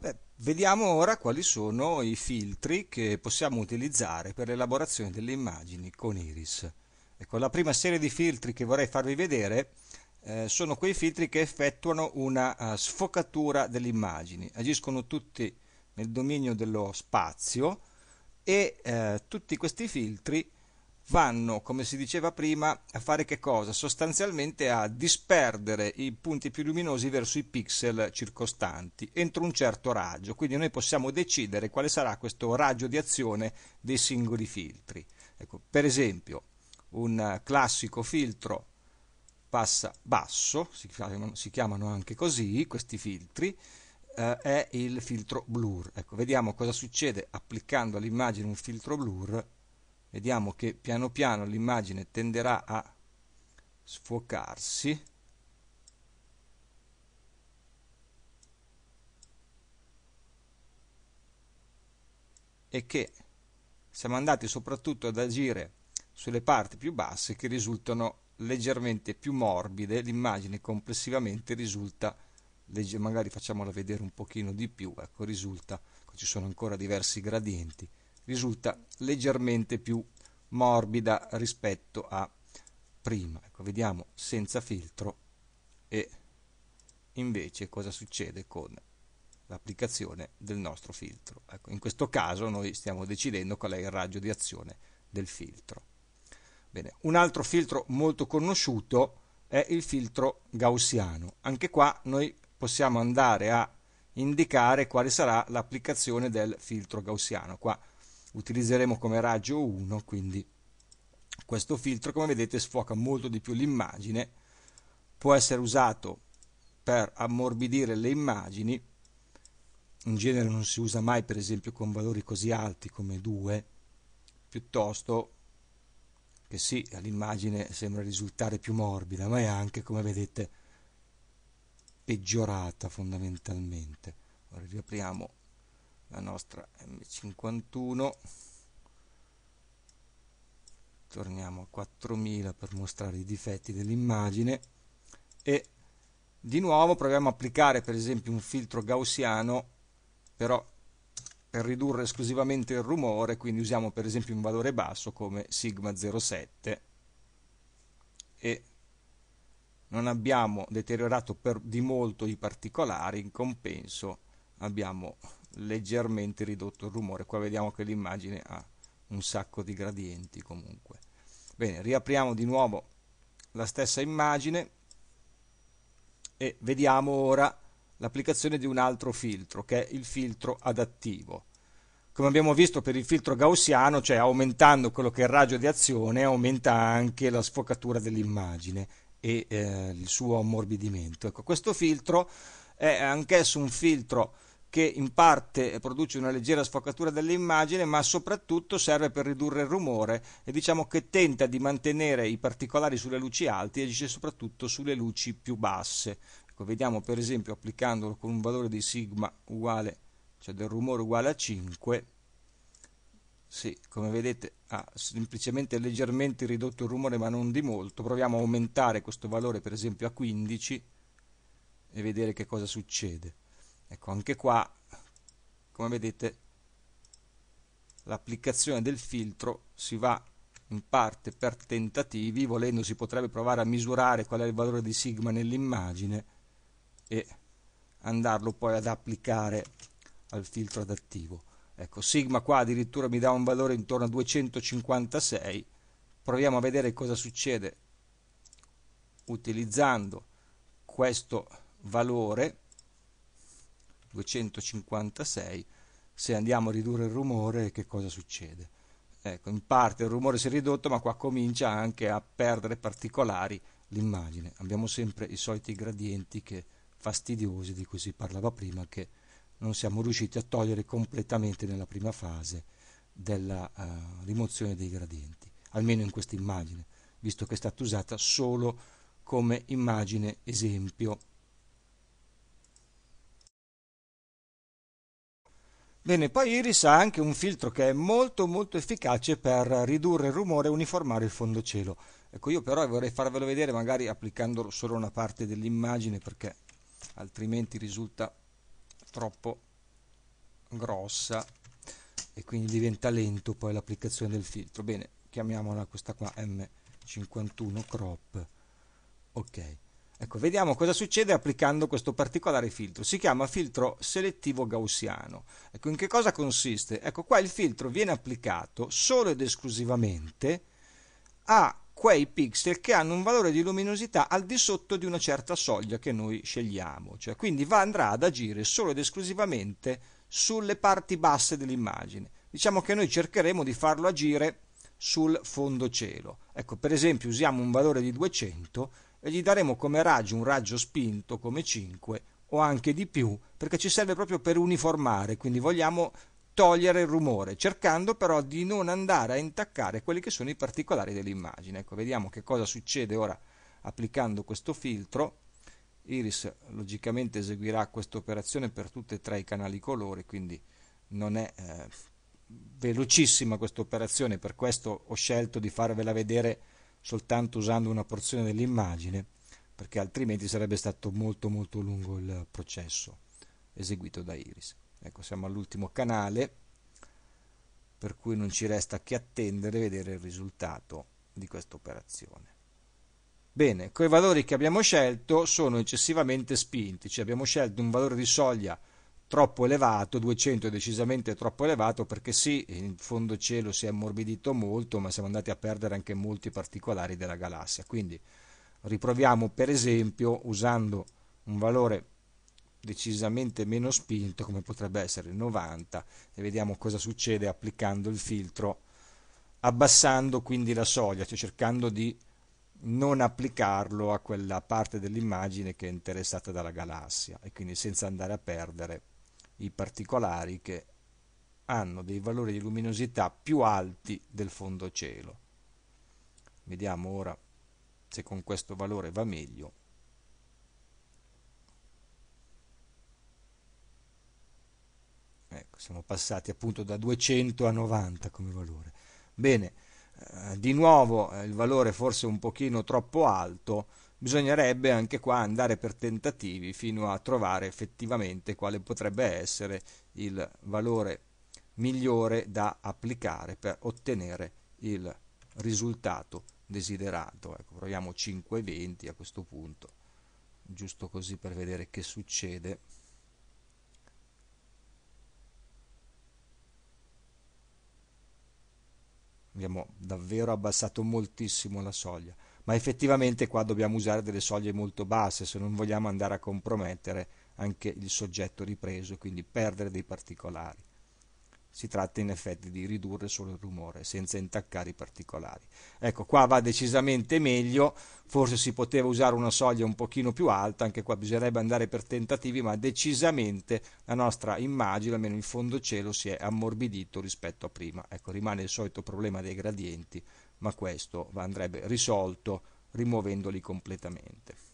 Beh, vediamo ora quali sono i filtri che possiamo utilizzare per l'elaborazione delle immagini con Iris. Ecco, la prima serie di filtri che vorrei farvi vedere eh, sono quei filtri che effettuano una uh, sfocatura delle immagini. Agiscono tutti nel dominio dello spazio e eh, tutti questi filtri vanno, come si diceva prima, a fare che cosa? Sostanzialmente a disperdere i punti più luminosi verso i pixel circostanti, entro un certo raggio, quindi noi possiamo decidere quale sarà questo raggio di azione dei singoli filtri. Ecco, per esempio, un classico filtro passa basso, si chiamano, anche così questi filtri, eh, è il filtro blur. Ecco, vediamo cosa succede applicando all'immagine un filtro blur vediamo che piano piano l'immagine tenderà a sfocarsi e che siamo andati soprattutto ad agire sulle parti più basse che risultano leggermente più morbide, l'immagine complessivamente risulta, magari facciamola vedere un pochino di più, ecco risulta, ci sono ancora diversi gradienti, risulta leggermente più morbida rispetto a prima. Ecco, vediamo senza filtro e invece cosa succede con l'applicazione del nostro filtro. Ecco, in questo caso noi stiamo decidendo qual è il raggio di azione del filtro. Bene. un altro filtro molto conosciuto è il filtro gaussiano. Anche qua noi possiamo andare a indicare quale sarà l'applicazione del filtro gaussiano. Qua utilizzeremo come raggio 1 quindi questo filtro come vedete sfoca molto di più l'immagine può essere usato per ammorbidire le immagini in genere non si usa mai per esempio con valori così alti come 2 piuttosto che sì l'immagine sembra risultare più morbida ma è anche come vedete peggiorata fondamentalmente Ora riapriamo la nostra M51 torniamo a 4000 per mostrare i difetti dell'immagine e di nuovo proviamo a applicare per esempio un filtro gaussiano però per ridurre esclusivamente il rumore quindi usiamo per esempio un valore basso come sigma 07 e non abbiamo deteriorato per di molto i particolari in compenso abbiamo leggermente ridotto il rumore qua vediamo che l'immagine ha un sacco di gradienti comunque bene riapriamo di nuovo la stessa immagine e vediamo ora l'applicazione di un altro filtro che è il filtro adattivo come abbiamo visto per il filtro gaussiano, cioè aumentando quello che è il raggio di azione, aumenta anche la sfocatura dell'immagine e eh, il suo ammorbidimento. Ecco, questo filtro è anch'esso un filtro che in parte produce una leggera sfocatura dell'immagine, ma soprattutto serve per ridurre il rumore e diciamo che tenta di mantenere i particolari sulle luci alte e agisce soprattutto sulle luci più basse. Ecco, vediamo per esempio applicandolo con un valore di sigma uguale, cioè del rumore uguale a 5, sì, come vedete ha semplicemente leggermente ridotto il rumore ma non di molto. Proviamo a aumentare questo valore per esempio a 15 e vedere che cosa succede ecco anche qua come vedete l'applicazione del filtro si va in parte per tentativi volendo si potrebbe provare a misurare qual è il valore di sigma nell'immagine e andarlo poi ad applicare al filtro adattivo ecco sigma qua addirittura mi dà un valore intorno a 256 proviamo a vedere cosa succede utilizzando questo valore 256, se andiamo a ridurre il rumore che cosa succede? Ecco, in parte il rumore si è ridotto, ma qua comincia anche a perdere particolari l'immagine. Abbiamo sempre i soliti gradienti che, fastidiosi di cui si parlava prima, che non siamo riusciti a togliere completamente nella prima fase della uh, rimozione dei gradienti, almeno in questa immagine, visto che è stata usata solo come immagine esempio Bene, poi Iris ha anche un filtro che è molto molto efficace per ridurre il rumore e uniformare il fondo cielo. Ecco, io però vorrei farvelo vedere magari applicando solo una parte dell'immagine perché altrimenti risulta troppo grossa e quindi diventa lento poi l'applicazione del filtro. Bene, chiamiamola questa qua M51 crop. Ok. Ecco, vediamo cosa succede applicando questo particolare filtro. Si chiama filtro selettivo gaussiano. Ecco, in che cosa consiste? Ecco, qua il filtro viene applicato solo ed esclusivamente a quei pixel che hanno un valore di luminosità al di sotto di una certa soglia che noi scegliamo. Cioè, quindi va, andrà ad agire solo ed esclusivamente sulle parti basse dell'immagine. Diciamo che noi cercheremo di farlo agire sul fondo cielo. Ecco, per esempio usiamo un valore di 200 e gli daremo come raggio un raggio spinto come 5 o anche di più perché ci serve proprio per uniformare, quindi vogliamo togliere il rumore, cercando però di non andare a intaccare quelli che sono i particolari dell'immagine. Ecco, vediamo che cosa succede ora applicando questo filtro. Iris logicamente eseguirà questa operazione per tutti e tre i canali colori, quindi non è eh, velocissima questa operazione, per questo ho scelto di farvela vedere soltanto usando una porzione dell'immagine perché altrimenti sarebbe stato molto molto lungo il processo eseguito da Iris. Ecco, siamo all'ultimo canale, per cui non ci resta che attendere e vedere il risultato di questa operazione. Bene, coi valori che abbiamo scelto sono eccessivamente spinti, cioè abbiamo scelto un valore di soglia troppo elevato, 200 è decisamente troppo elevato perché sì, il fondo cielo si è ammorbidito molto, ma siamo andati a perdere anche molti particolari della galassia. Quindi riproviamo per esempio usando un valore decisamente meno spinto come potrebbe essere il 90 e vediamo cosa succede applicando il filtro abbassando quindi la soglia, cioè cercando di non applicarlo a quella parte dell'immagine che è interessata dalla galassia e quindi senza andare a perdere i particolari che hanno dei valori di luminosità più alti del fondo cielo. Vediamo ora se con questo valore va meglio. Ecco, siamo passati appunto da 200 a 90 come valore. Bene, eh, di nuovo eh, il valore forse un pochino troppo alto, bisognerebbe anche qua andare per tentativi fino a trovare effettivamente quale potrebbe essere il valore migliore da applicare per ottenere il risultato desiderato. Ecco, proviamo 5,20 a questo punto, giusto così per vedere che succede. Abbiamo davvero abbassato moltissimo la soglia ma effettivamente qua dobbiamo usare delle soglie molto basse se non vogliamo andare a compromettere anche il soggetto ripreso, quindi perdere dei particolari. Si tratta in effetti di ridurre solo il rumore senza intaccare i particolari. Ecco, qua va decisamente meglio, forse si poteva usare una soglia un pochino più alta, anche qua bisognerebbe andare per tentativi, ma decisamente la nostra immagine, almeno il fondo cielo, si è ammorbidito rispetto a prima. Ecco, rimane il solito problema dei gradienti, ma questo andrebbe risolto rimuovendoli completamente.